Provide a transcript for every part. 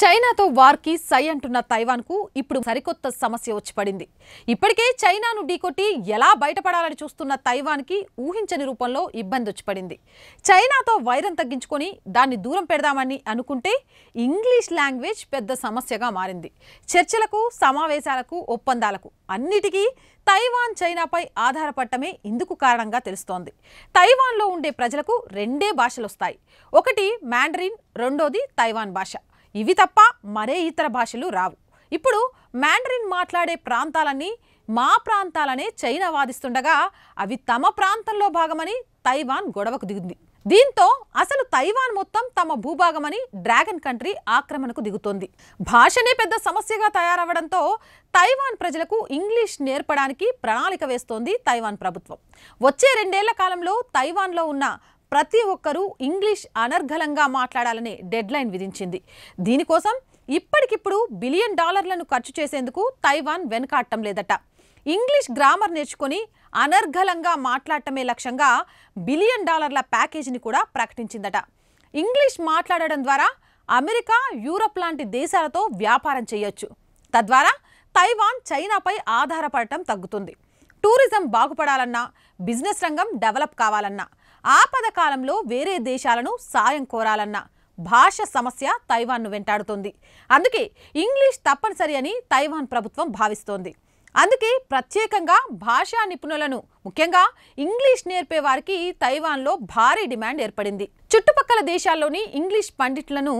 చైనాతో వార్కి సై అంటున్న తైవాన్కు ఇప్పుడు సరికొత్త సమస్య వచ్చి పడింది ఇప్పటికే చైనాను ఢీకొట్టి ఎలా బయటపడాలని చూస్తున్న తైవాన్కి ఊహించని రూపంలో ఇబ్బంది వచ్చి పడింది చైనాతో వైరం తగ్గించుకొని దాన్ని దూరం పెడదామని అనుకుంటే ఇంగ్లీష్ లాంగ్వేజ్ పెద్ద సమస్యగా మారింది చర్చలకు సమావేశాలకు ఒప్పందాలకు అన్నిటికీ తైవాన్ చైనాపై ఆధారపడటమే ఇందుకు కారణంగా తెలుస్తోంది తైవాన్లో ఉండే ప్రజలకు రెండే భాషలు వస్తాయి ఒకటి మ్యాండరిన్ రెండోది తైవాన్ భాష ఇవి తప్ప మరే ఇతర భాషలు రావు ఇప్పుడు మ్యాండరిన్ మాట్లాడే ప్రాంతాలన్నీ మా ప్రాంతాలనే చైనా వాదిస్తుండగా అవి తమ ప్రాంతంలో భాగమని తైవాన్ గొడవకు దిగుంది దీంతో అసలు తైవాన్ మొత్తం తమ భూభాగమని డ్రాగన్ కంట్రీ ఆక్రమణకు దిగుతోంది భాషనే పెద్ద సమస్యగా తయారవడంతో తైవాన్ ప్రజలకు ఇంగ్లీష్ నేర్పడానికి ప్రణాళిక వేస్తోంది తైవాన్ ప్రభుత్వం వచ్చే రెండేళ్ల కాలంలో తైవాన్లో ఉన్న ప్రతి ఒక్కరూ ఇంగ్లీష్ అనర్ఘలంగా మాట్లాడాలని డెడ్లైన్ విధించింది దీనికోసం ఇప్పటికిప్పుడు బిలియన్ డాలర్లను ఖర్చు చేసేందుకు తైవాన్ వెనుకాడటం లేదట ఇంగ్లీష్ గ్రామర్ నేర్చుకొని అనర్ఘలంగా మాట్లాడటమే లక్ష్యంగా బిలియన్ డాలర్ల ప్యాకేజీని కూడా ప్రకటించిందట ఇంగ్లీష్ మాట్లాడడం ద్వారా అమెరికా యూరప్ లాంటి దేశాలతో వ్యాపారం చేయొచ్చు తద్వారా తైవాన్ చైనాపై ఆధారపడటం తగ్గుతుంది టూరిజం బాగుపడాలన్నా బిజినెస్ రంగం డెవలప్ కావాలన్నా ఆపద కాలంలో వేరే దేశాలను సాయం కోరాలన్నా భాష సమస్య తైవాన్ను వెంటాడుతోంది అందుకే ఇంగ్లీష్ తప్పనిసరి అని తైవాన్ ప్రభుత్వం భావిస్తోంది అందుకే ప్రత్యేకంగా భాషా నిపుణులను ముఖ్యంగా ఇంగ్లీష్ నేర్పే వారికి తైవాన్లో భారీ డిమాండ్ ఏర్పడింది చుట్టుపక్కల దేశాల్లోని ఇంగ్లీష్ పండిట్లను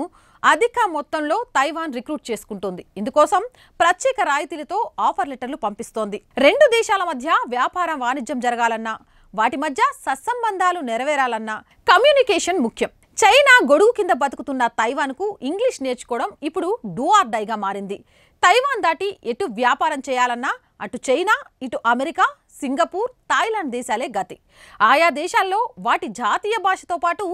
అధిక మొత్తంలో తైవాన్ రిక్రూట్ చేసుకుంటోంది ఇందుకోసం ప్రత్యేక రాయితీలతో ఆఫర్ లెటర్లు పంపిస్తోంది రెండు దేశాల మధ్య వ్యాపారం వాణిజ్యం జరగాలన్నా వాటి మధ్య సత్సంబంధాలు నెరవేరాలన్నా కమ్యూనికేషన్ ముఖ్యం చైనా గొడుగు కింద బతుకుతున్న తైవాన్కు ఇంగ్లీష్ నేర్చుకోవడం ఇప్పుడు డూఆర్ డైగా మారింది తైవాన్ దాటి ఎటు వ్యాపారం చేయాలన్నా అటు చైనా ఇటు అమెరికా సింగపూర్ థాయిలాండ్ దేశాలే గతి ఆయా దేశాల్లో వాటి జాతీయ భాషతో పాటు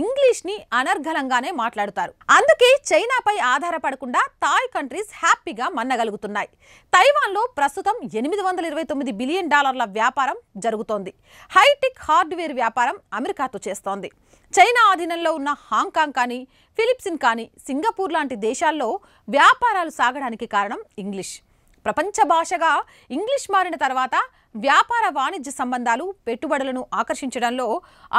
ఇంగ్లీష్ని అనర్ఘలంగానే మాట్లాడుతారు అందుకే చైనాపై ఆధారపడకుండా థాయ్ కంట్రీస్ హ్యాపీగా మన్నగలుగుతున్నాయి తైవాన్లో ప్రస్తుతం ఎనిమిది వందల ఇరవై తొమ్మిది బిలియన్ డాలర్ల వ్యాపారం జరుగుతోంది హైటెక్ హార్డ్వేర్ వ్యాపారం అమెరికాతో చేస్తోంది చైనా ఆధీనంలో ఉన్న హాంకాంగ్ కానీ ఫిలిప్సిన్ కానీ సింగపూర్ లాంటి దేశాల్లో వ్యాపారాలు సాగడానికి కారణం ఇంగ్లీష్ ప్రపంచ భాషగా ఇంగ్లీష్ మారిన తర్వాత వ్యాపార వాణిజ్య సంబంధాలు పెట్టుబడులను ఆకర్షించడంలో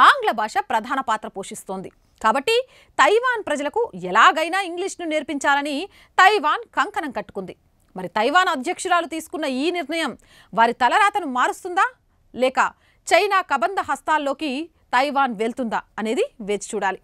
ఆంగ్ల భాష ప్రధాన పాత్ర పోషిస్తోంది కాబట్టి తైవాన్ ప్రజలకు ఎలాగైనా ఇంగ్లీష్ను నేర్పించాలని తైవాన్ కంకణం కట్టుకుంది మరి తైవాన్ అధ్యక్షురాలు తీసుకున్న ఈ నిర్ణయం వారి తలరాతను మారుస్తుందా లేక చైనా కబంధ హస్తాల్లోకి తైవాన్ వెళ్తుందా అనేది వేచి చూడాలి